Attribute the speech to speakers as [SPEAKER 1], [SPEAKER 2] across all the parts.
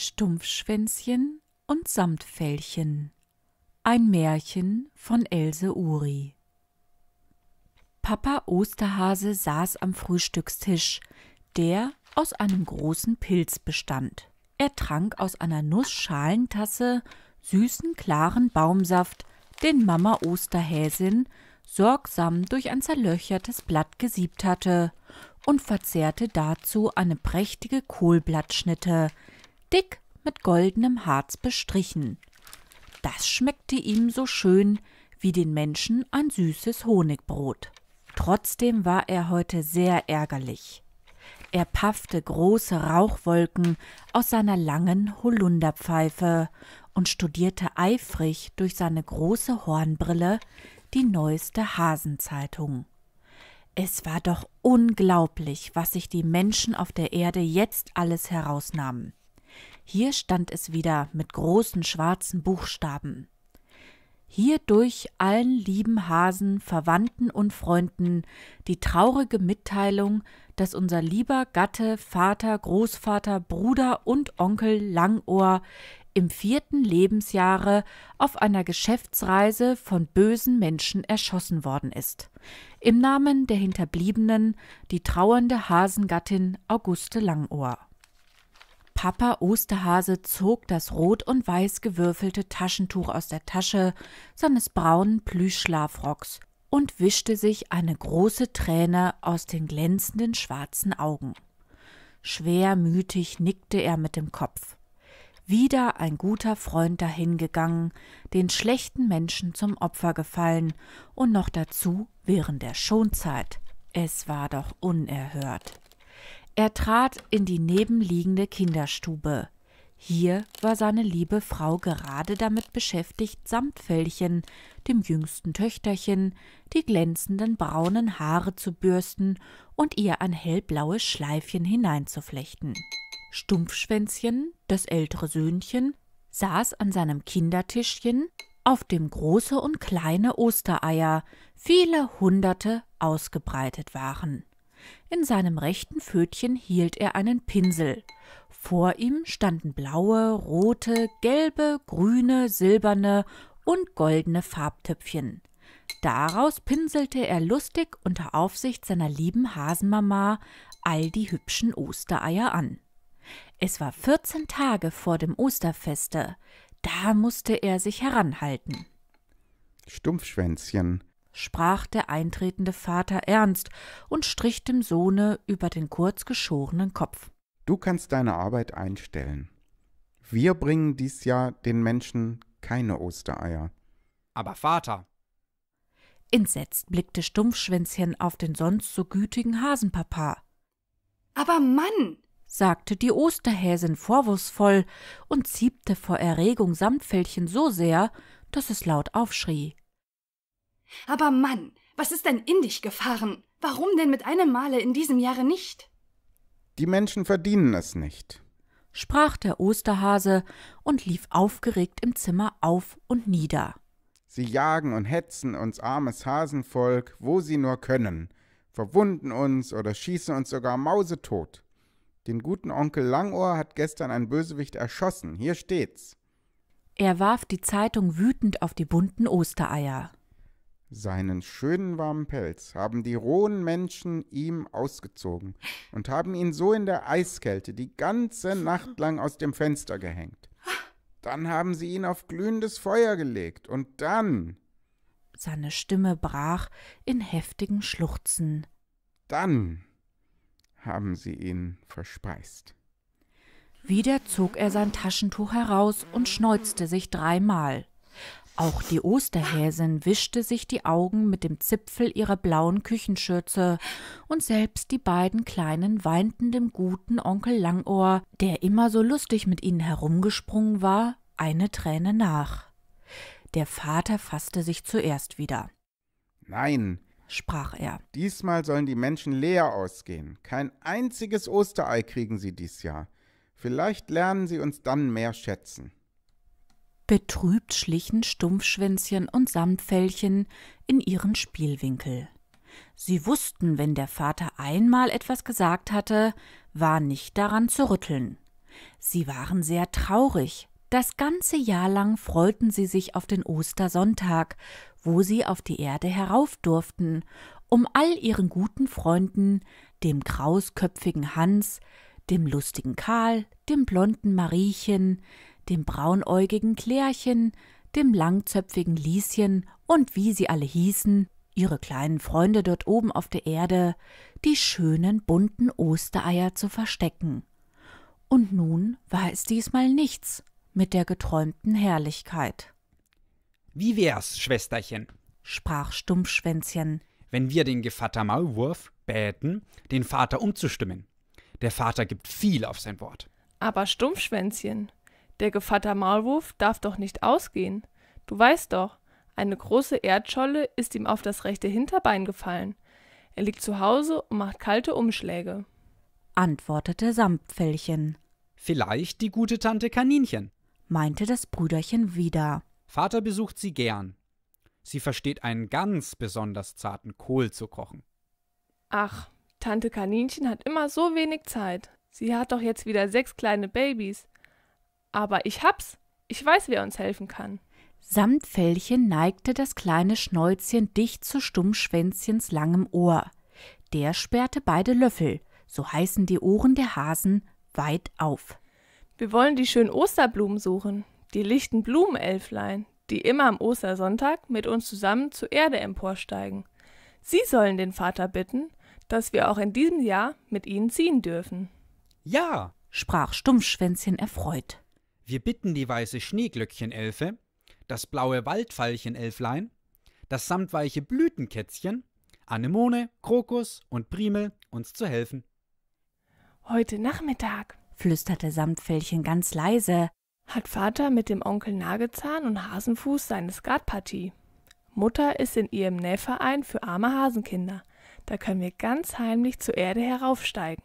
[SPEAKER 1] Stumpfschwänzchen und Samtfällchen Ein Märchen von Else Uri. Papa Osterhase saß am Frühstückstisch, der aus einem großen Pilz bestand. Er trank aus einer Nussschalentasse süßen, klaren Baumsaft, den Mama Osterhäsin sorgsam durch ein zerlöchertes Blatt gesiebt hatte, und verzehrte dazu eine prächtige Kohlblattschnitte, dick mit goldenem Harz bestrichen. Das schmeckte ihm so schön wie den Menschen ein süßes Honigbrot. Trotzdem war er heute sehr ärgerlich. Er paffte große Rauchwolken aus seiner langen Holunderpfeife und studierte eifrig durch seine große Hornbrille die neueste Hasenzeitung. Es war doch unglaublich, was sich die Menschen auf der Erde jetzt alles herausnahmen. Hier stand es wieder mit großen schwarzen Buchstaben. Hierdurch allen lieben Hasen, Verwandten und Freunden die traurige Mitteilung, dass unser lieber Gatte, Vater, Großvater, Bruder und Onkel Langohr im vierten Lebensjahre auf einer Geschäftsreise von bösen Menschen erschossen worden ist. Im Namen der Hinterbliebenen die trauernde Hasengattin Auguste Langohr. Papa Osterhase zog das rot und weiß gewürfelte Taschentuch aus der Tasche seines braunen Plüschschlafrocks und wischte sich eine große Träne aus den glänzenden schwarzen Augen. Schwermütig nickte er mit dem Kopf. Wieder ein guter Freund dahingegangen, den schlechten Menschen zum Opfer gefallen und noch dazu während der Schonzeit. Es war doch unerhört. Er trat in die nebenliegende Kinderstube. Hier war seine liebe Frau gerade damit beschäftigt, Samtfellchen, dem jüngsten Töchterchen, die glänzenden braunen Haare zu bürsten und ihr ein hellblaues Schleifchen hineinzuflechten. Stumpfschwänzchen, das ältere Söhnchen, saß an seinem Kindertischchen, auf dem große und kleine Ostereier, viele hunderte ausgebreitet waren. In seinem rechten Fötchen hielt er einen Pinsel. Vor ihm standen blaue, rote, gelbe, grüne, silberne und goldene Farbtöpfchen. Daraus pinselte er lustig unter Aufsicht seiner lieben Hasenmama all die hübschen Ostereier an. Es war 14 Tage vor dem Osterfeste. Da musste er sich heranhalten.
[SPEAKER 2] Stumpfschwänzchen,
[SPEAKER 1] sprach der eintretende Vater ernst und strich dem Sohne über den kurz geschorenen Kopf.
[SPEAKER 2] Du kannst deine Arbeit einstellen. Wir bringen dies Jahr den Menschen keine Ostereier. Aber Vater.
[SPEAKER 1] Entsetzt blickte Stumpfschwänzchen auf den sonst so gütigen Hasenpapa. Aber Mann, sagte die Osterhäsin vorwurfsvoll und ziebte vor Erregung Samtfältchen so sehr,
[SPEAKER 2] dass es laut aufschrie.
[SPEAKER 1] Aber Mann, was ist denn in dich gefahren? Warum denn mit einem Male in diesem Jahre nicht?
[SPEAKER 2] Die Menschen verdienen es nicht,
[SPEAKER 1] sprach der Osterhase und lief aufgeregt im Zimmer auf
[SPEAKER 2] und nieder. Sie jagen und hetzen uns armes Hasenvolk, wo sie nur können, verwunden uns oder schießen uns sogar mausetot. Den guten Onkel Langohr hat gestern ein Bösewicht erschossen, hier steht's.
[SPEAKER 1] Er warf die Zeitung wütend auf die bunten Ostereier.
[SPEAKER 2] Seinen schönen warmen Pelz haben die rohen Menschen ihm ausgezogen und haben ihn so in der Eiskälte die ganze Nacht lang aus dem Fenster gehängt. Dann haben sie ihn auf glühendes Feuer gelegt und dann.
[SPEAKER 1] Seine Stimme brach in heftigen Schluchzen.
[SPEAKER 2] Dann haben sie ihn verspeist.
[SPEAKER 1] Wieder zog er sein Taschentuch heraus und schneuzte sich dreimal. Auch die Osterhäsin wischte sich die Augen mit dem Zipfel ihrer blauen Küchenschürze, und selbst die beiden Kleinen weinten dem guten Onkel Langohr, der immer so lustig mit ihnen herumgesprungen war, eine Träne nach. Der Vater fasste sich zuerst wieder.
[SPEAKER 2] Nein, sprach er, diesmal sollen die Menschen leer ausgehen. Kein einziges Osterei kriegen sie dies Jahr. Vielleicht lernen sie uns dann mehr schätzen.
[SPEAKER 1] Betrübt schlichen Stumpfschwänzchen und Samtfellchen in ihren Spielwinkel. Sie wussten, wenn der Vater einmal etwas gesagt hatte, war nicht daran zu rütteln. Sie waren sehr traurig. Das ganze Jahr lang freuten sie sich auf den Ostersonntag, wo sie auf die Erde herauf durften, um all ihren guten Freunden, dem krausköpfigen Hans, dem lustigen Karl, dem blonden Mariechen, dem braunäugigen Klärchen, dem langzöpfigen Lieschen und wie sie alle hießen, ihre kleinen Freunde dort oben auf der Erde, die schönen bunten Ostereier zu verstecken. Und nun war es diesmal nichts mit der geträumten Herrlichkeit.
[SPEAKER 3] Wie wär's, Schwesterchen?
[SPEAKER 1] sprach Stumpfschwänzchen,
[SPEAKER 3] wenn wir den Gevatter Maulwurf bäten, den Vater umzustimmen. Der Vater gibt viel auf sein Wort.
[SPEAKER 4] Aber Stumpfschwänzchen, der Gevatter Maulwurf darf doch nicht ausgehen. Du weißt doch, eine große Erdscholle ist ihm auf das rechte Hinterbein gefallen. Er liegt zu Hause und macht kalte Umschläge.
[SPEAKER 3] Antwortete Samtpfällchen. Vielleicht die gute Tante Kaninchen,
[SPEAKER 1] meinte das Brüderchen wieder.
[SPEAKER 3] Vater besucht sie gern. Sie versteht einen ganz besonders zarten Kohl zu kochen.
[SPEAKER 4] Ach, Tante Kaninchen hat immer so wenig Zeit. Sie hat doch jetzt wieder sechs kleine Babys. Aber ich hab's. Ich weiß, wer uns helfen kann.
[SPEAKER 1] Samtfellchen neigte das kleine Schnäuzchen dicht zu Stummschwänzchens langem Ohr. Der sperrte beide Löffel, so heißen die Ohren der Hasen, weit auf.
[SPEAKER 4] Wir wollen die schönen Osterblumen suchen, die lichten Blumenelflein, die immer am Ostersonntag mit uns zusammen zur Erde emporsteigen. Sie sollen den Vater bitten, dass wir auch in diesem Jahr mit ihnen ziehen dürfen.
[SPEAKER 3] Ja, sprach Stummschwänzchen erfreut. Wir bitten die weiße Schneeglöckchenelfe, das blaue Waldveilchenelflein, das samtweiche Blütenkätzchen, Anemone, Krokus und Primel uns zu helfen.
[SPEAKER 4] Heute Nachmittag,
[SPEAKER 1] flüsterte Samtfällchen ganz leise,
[SPEAKER 4] hat Vater mit dem Onkel Nagezahn und Hasenfuß seine Skatpartie. Mutter ist in ihrem Nähverein für arme Hasenkinder. Da können wir ganz heimlich zur Erde heraufsteigen.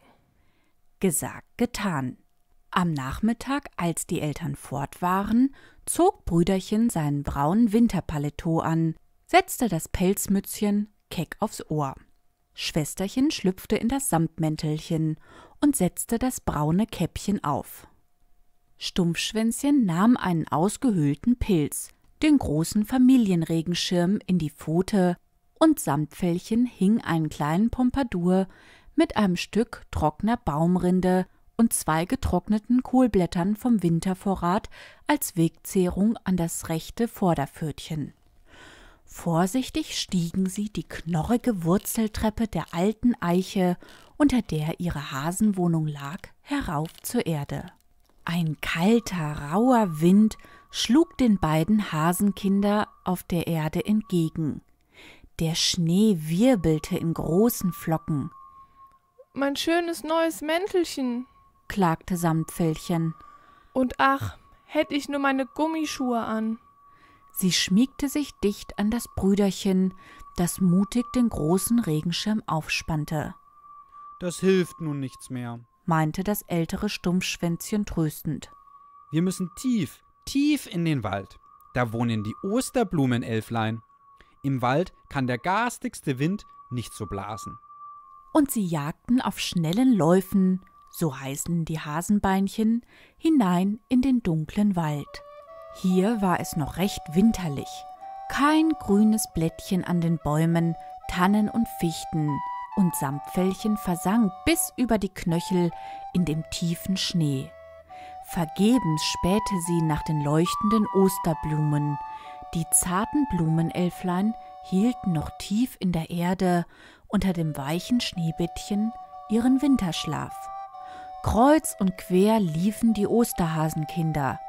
[SPEAKER 4] Gesagt, getan.
[SPEAKER 1] Am Nachmittag, als die Eltern fort waren, zog Brüderchen seinen braunen Winterpaletot an, setzte das Pelzmützchen keck aufs Ohr. Schwesterchen schlüpfte in das Samtmäntelchen und setzte das braune Käppchen auf. Stumpfschwänzchen nahm einen ausgehöhlten Pilz, den großen Familienregenschirm in die Pfote und Samtfällchen hing einen kleinen Pompadour mit einem Stück trockener Baumrinde und zwei getrockneten Kohlblättern vom Wintervorrat als Wegzehrung an das rechte Vorderpfötchen. Vorsichtig stiegen sie die knorrige Wurzeltreppe der alten Eiche, unter der ihre Hasenwohnung lag, herauf zur Erde. Ein kalter, rauer Wind schlug den beiden Hasenkinder auf der Erde entgegen. Der Schnee wirbelte in großen Flocken.
[SPEAKER 4] Mein schönes neues Mäntelchen,
[SPEAKER 1] klagte Samtfellchen.
[SPEAKER 4] Und ach, hätte ich nur meine Gummischuhe an.
[SPEAKER 1] Sie schmiegte sich dicht an das Brüderchen, das mutig den großen Regenschirm aufspannte.
[SPEAKER 3] Das hilft nun nichts mehr,
[SPEAKER 1] meinte das ältere
[SPEAKER 3] Stumpfschwänzchen tröstend. Wir müssen tief, tief in den Wald. Da wohnen die Osterblumenelflein. Im Wald kann der garstigste Wind nicht so blasen.
[SPEAKER 1] Und sie jagten auf schnellen Läufen so heißen die Hasenbeinchen, hinein in den dunklen Wald. Hier war es noch recht winterlich, kein grünes Blättchen an den Bäumen, Tannen und Fichten, und Samtfellchen versank bis über die Knöchel in dem tiefen Schnee. Vergebens spähte sie nach den leuchtenden Osterblumen. Die zarten Blumenelflein hielten noch tief in der Erde unter dem weichen Schneebettchen ihren Winterschlaf. Kreuz und quer liefen die Osterhasenkinder.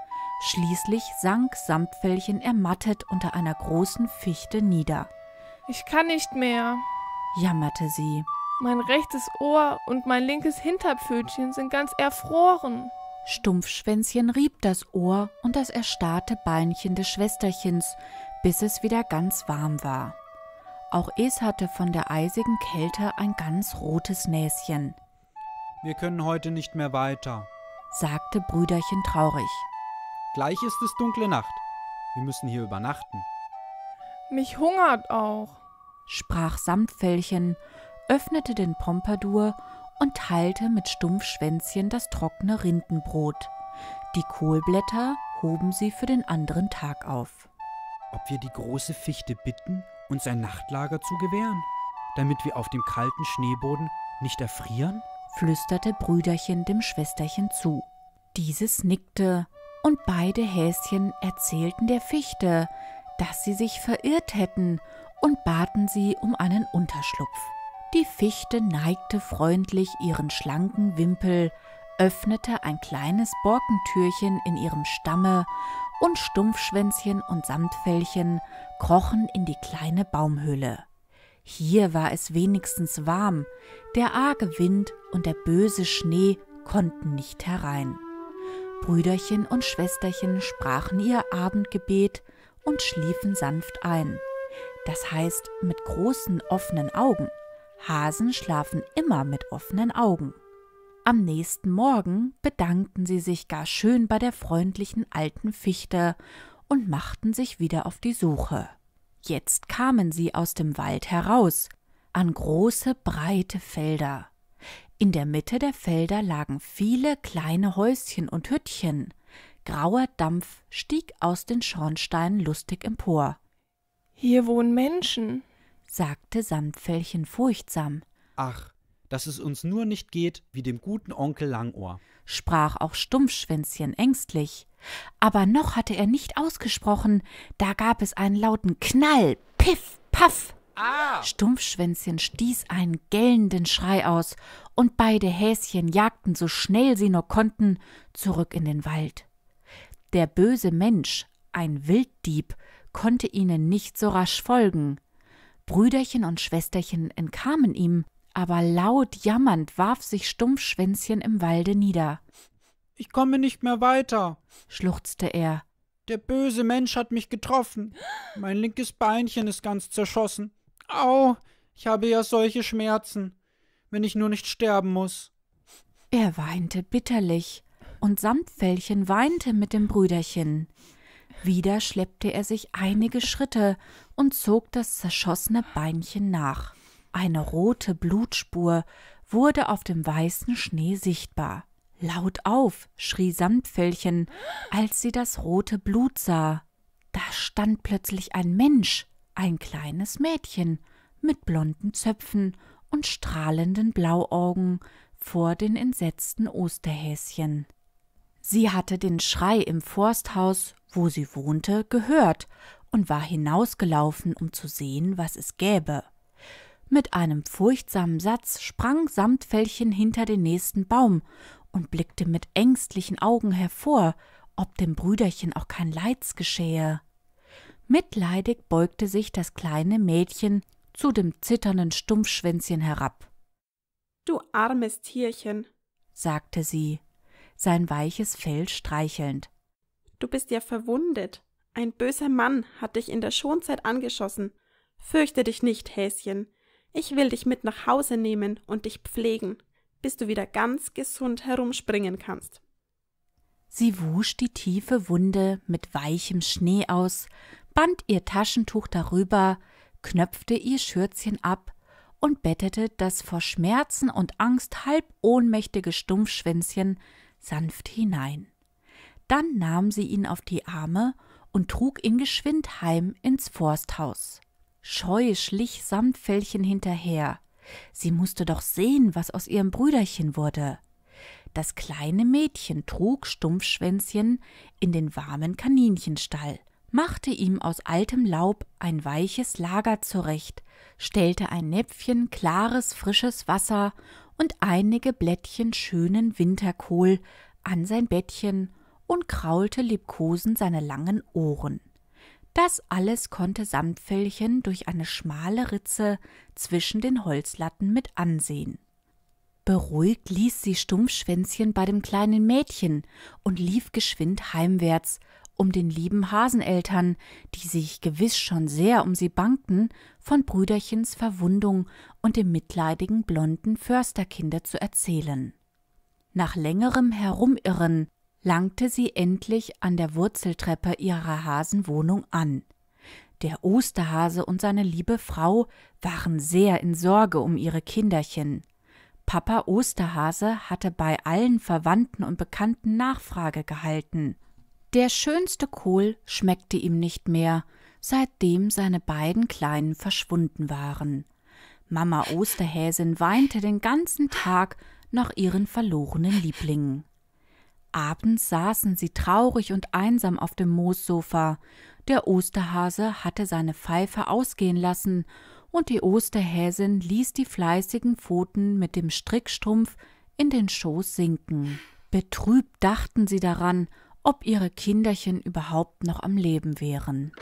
[SPEAKER 1] Schließlich sank Samtfällchen ermattet unter einer großen Fichte nieder.
[SPEAKER 4] Ich kann nicht mehr,
[SPEAKER 1] jammerte sie.
[SPEAKER 4] Mein rechtes Ohr und mein linkes Hinterpfötchen sind ganz erfroren.
[SPEAKER 1] Stumpfschwänzchen rieb das Ohr und das erstarrte Beinchen des Schwesterchens, bis es wieder ganz warm war. Auch es hatte von der eisigen Kälte ein ganz rotes Näschen
[SPEAKER 3] wir können heute nicht mehr weiter,
[SPEAKER 1] sagte Brüderchen traurig.
[SPEAKER 3] Gleich ist es dunkle Nacht. Wir müssen hier übernachten.
[SPEAKER 1] Mich hungert auch, sprach Samtfällchen, öffnete den Pompadour und teilte mit Stumpfschwänzchen das trockene
[SPEAKER 3] Rindenbrot. Die Kohlblätter hoben sie für den anderen Tag auf. Ob wir die große Fichte bitten, uns ein Nachtlager zu gewähren, damit wir auf dem kalten Schneeboden nicht erfrieren?
[SPEAKER 1] flüsterte Brüderchen dem Schwesterchen zu. Dieses nickte, und beide Häschen erzählten der Fichte, dass sie sich verirrt hätten und baten sie um einen Unterschlupf. Die Fichte neigte freundlich ihren schlanken Wimpel, öffnete ein kleines Borkentürchen in ihrem Stamme und Stumpfschwänzchen und Samtfellchen krochen in die kleine Baumhöhle. Hier war es wenigstens warm, der arge Wind und der böse Schnee konnten nicht herein. Brüderchen und Schwesterchen sprachen ihr Abendgebet und schliefen sanft ein. Das heißt mit großen offenen Augen. Hasen schlafen immer mit offenen Augen. Am nächsten Morgen bedankten sie sich gar schön bei der freundlichen alten Fichte und machten sich wieder auf die Suche. Jetzt kamen sie aus dem Wald heraus, an große, breite Felder. In der Mitte der Felder lagen viele kleine Häuschen und Hüttchen. Grauer Dampf stieg aus den Schornsteinen lustig empor. Hier wohnen Menschen, sagte Sandfällchen furchtsam.
[SPEAKER 3] Ach, dass es uns nur nicht geht wie dem guten Onkel Langohr, sprach
[SPEAKER 1] auch Stumpfschwänzchen ängstlich. Aber noch hatte er nicht ausgesprochen, da gab es einen lauten Knall, Piff, Paff. Ah. Stumpfschwänzchen stieß einen gellenden Schrei aus, und beide Häschen jagten so schnell sie nur konnten zurück in den Wald. Der böse Mensch, ein Wilddieb, konnte ihnen nicht so rasch folgen. Brüderchen und Schwesterchen entkamen ihm, aber laut jammernd warf sich Stumpfschwänzchen im Walde nieder.
[SPEAKER 3] Ich komme nicht mehr weiter, schluchzte er. Der böse Mensch hat mich getroffen. Mein linkes Beinchen ist ganz zerschossen. Au, ich habe ja solche Schmerzen, wenn ich nur nicht sterben muss. Er weinte bitterlich,
[SPEAKER 1] und Samtfällchen weinte mit dem Brüderchen. Wieder schleppte er sich einige Schritte und zog das zerschossene Beinchen nach. Eine rote Blutspur wurde auf dem weißen Schnee sichtbar. Laut auf, schrie Sandfällchen, als sie das rote Blut sah. Da stand plötzlich ein Mensch, ein kleines Mädchen, mit blonden Zöpfen und strahlenden Blauaugen vor den entsetzten Osterhäschen. Sie hatte den Schrei im Forsthaus, wo sie wohnte, gehört und war hinausgelaufen, um zu sehen, was es gäbe. Mit einem furchtsamen Satz sprang Samtfällchen hinter den nächsten Baum und blickte mit ängstlichen Augen hervor, ob dem Brüderchen auch kein Leids geschehe. Mitleidig beugte sich das kleine Mädchen zu dem zitternden Stumpfschwänzchen herab. Du armes Tierchen, sagte sie, sein weiches Fell streichelnd. Du bist ja verwundet. Ein böser Mann hat dich in der Schonzeit angeschossen. Fürchte dich nicht, Häschen. Ich will dich mit nach Hause nehmen und dich pflegen, bis du wieder ganz gesund herumspringen kannst. Sie wusch die tiefe Wunde mit weichem Schnee aus, band ihr Taschentuch darüber, knöpfte ihr Schürzchen ab und bettete das vor Schmerzen und Angst halb ohnmächtige Stumpfschwänzchen sanft hinein. Dann nahm sie ihn auf die Arme und trug ihn geschwind heim ins Forsthaus. Scheu schlich Samtfällchen hinterher. Sie musste doch sehen, was aus ihrem Brüderchen wurde. Das kleine Mädchen trug Stumpfschwänzchen in den warmen Kaninchenstall, machte ihm aus altem Laub ein weiches Lager zurecht, stellte ein Näpfchen klares, frisches Wasser und einige Blättchen schönen Winterkohl an sein Bettchen und kraulte liebkosend seine langen Ohren. Das alles konnte Samtfällchen durch eine schmale Ritze zwischen den Holzlatten mit ansehen. Beruhigt ließ sie Stumpfschwänzchen bei dem kleinen Mädchen und lief geschwind heimwärts, um den lieben Haseneltern, die sich gewiss schon sehr um sie bangten, von Brüderchens Verwundung und dem mitleidigen blonden Försterkinde zu erzählen. Nach längerem Herumirren langte sie endlich an der Wurzeltreppe ihrer Hasenwohnung an. Der Osterhase und seine liebe Frau waren sehr in Sorge um ihre Kinderchen. Papa Osterhase hatte bei allen Verwandten und Bekannten Nachfrage gehalten. Der schönste Kohl schmeckte ihm nicht mehr, seitdem seine beiden Kleinen verschwunden waren. Mama Osterhäsin weinte den ganzen Tag nach ihren verlorenen Lieblingen. Abends saßen sie traurig und einsam auf dem Moossofa. Der Osterhase hatte seine Pfeife ausgehen lassen, und die Osterhäsin ließ die fleißigen Pfoten mit dem Strickstrumpf in den Schoß sinken. Betrübt dachten sie daran, ob ihre Kinderchen überhaupt noch am Leben wären.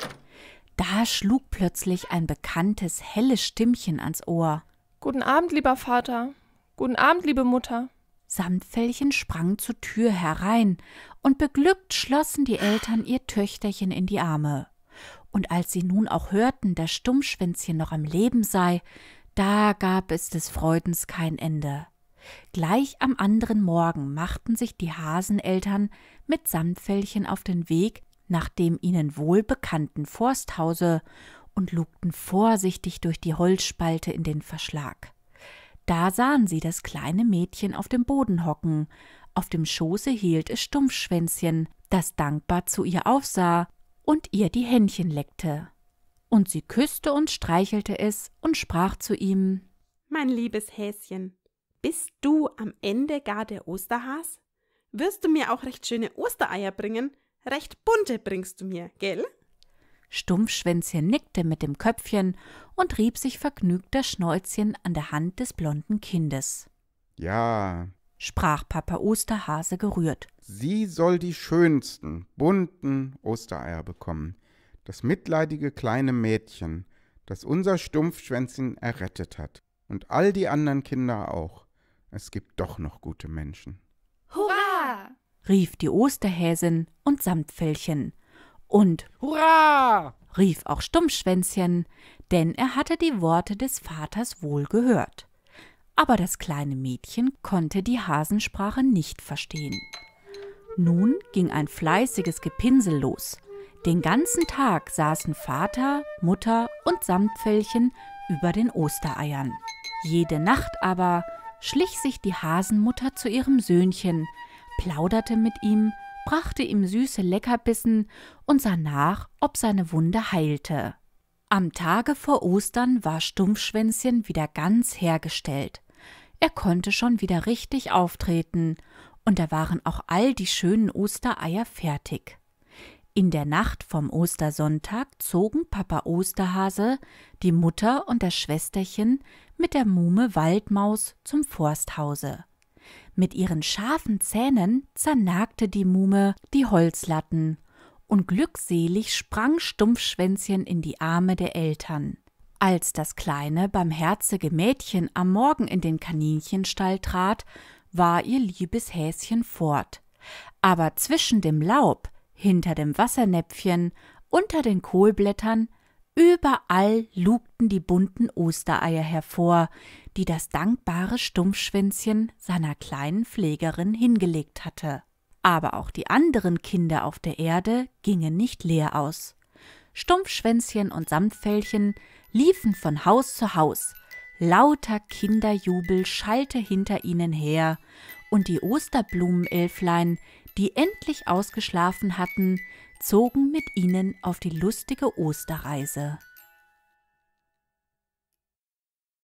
[SPEAKER 1] Da schlug plötzlich ein bekanntes, helles Stimmchen ans Ohr. Guten Abend, lieber Vater. Guten Abend, liebe Mutter. Sandfällchen sprang zur Tür herein, und beglückt schlossen die Eltern ihr Töchterchen in die Arme. Und als sie nun auch hörten, dass Stummschwänzchen noch am Leben sei, da gab es des Freudens kein Ende. Gleich am anderen Morgen machten sich die Haseneltern mit Sandfällchen auf den Weg nach dem ihnen wohlbekannten Forsthause und lugten vorsichtig durch die Holzspalte in den Verschlag. Da sahen sie das kleine Mädchen auf dem Boden hocken, auf dem Schoße hielt es Stumpfschwänzchen, das dankbar zu ihr aufsah und ihr die Händchen leckte. Und sie küßte und streichelte es und sprach zu ihm Mein liebes Häschen, bist du am Ende gar der Osterhas? Wirst du mir auch recht schöne Ostereier bringen? Recht bunte bringst du mir, gell? Stumpfschwänzchen nickte mit dem Köpfchen und rieb sich vergnügt das Schnäuzchen an der Hand des blonden Kindes.
[SPEAKER 2] Ja,
[SPEAKER 1] sprach Papa Osterhase gerührt.
[SPEAKER 2] Sie soll die schönsten, bunten Ostereier bekommen. Das mitleidige kleine Mädchen, das unser Stumpfschwänzchen errettet hat. Und all die anderen Kinder auch. Es gibt doch noch gute Menschen. Hurra!
[SPEAKER 1] rief die Osterhäsin und Samtfällchen und Hurra! rief auch Stummschwänzchen, denn er hatte die Worte des Vaters wohl gehört. Aber das kleine Mädchen konnte die Hasensprache nicht verstehen. Nun ging ein fleißiges Gepinsel los. Den ganzen Tag saßen Vater, Mutter und Samtfellchen über den Ostereiern. Jede Nacht aber schlich sich die Hasenmutter zu ihrem Söhnchen, plauderte mit ihm brachte ihm süße Leckerbissen und sah nach, ob seine Wunde heilte. Am Tage vor Ostern war Stumpfschwänzchen wieder ganz hergestellt. Er konnte schon wieder richtig auftreten, und da waren auch all die schönen Ostereier fertig. In der Nacht vom Ostersonntag zogen Papa Osterhase, die Mutter und das Schwesterchen mit der Muhme Waldmaus zum Forsthause. Mit ihren scharfen Zähnen zernagte die Muhme die Holzlatten, und glückselig sprang Stumpfschwänzchen in die Arme der Eltern. Als das kleine, barmherzige Mädchen am Morgen in den Kaninchenstall trat, war ihr liebes Häschen fort. Aber zwischen dem Laub, hinter dem Wassernäpfchen, unter den Kohlblättern, überall lugten die bunten Ostereier hervor, die das dankbare Stumpfschwänzchen seiner kleinen Pflegerin hingelegt hatte. Aber auch die anderen Kinder auf der Erde gingen nicht leer aus. Stumpfschwänzchen und Samtfellchen liefen von Haus zu Haus, lauter Kinderjubel schallte hinter ihnen her, und die Osterblumenelflein, die endlich ausgeschlafen hatten, zogen mit ihnen auf die lustige Osterreise.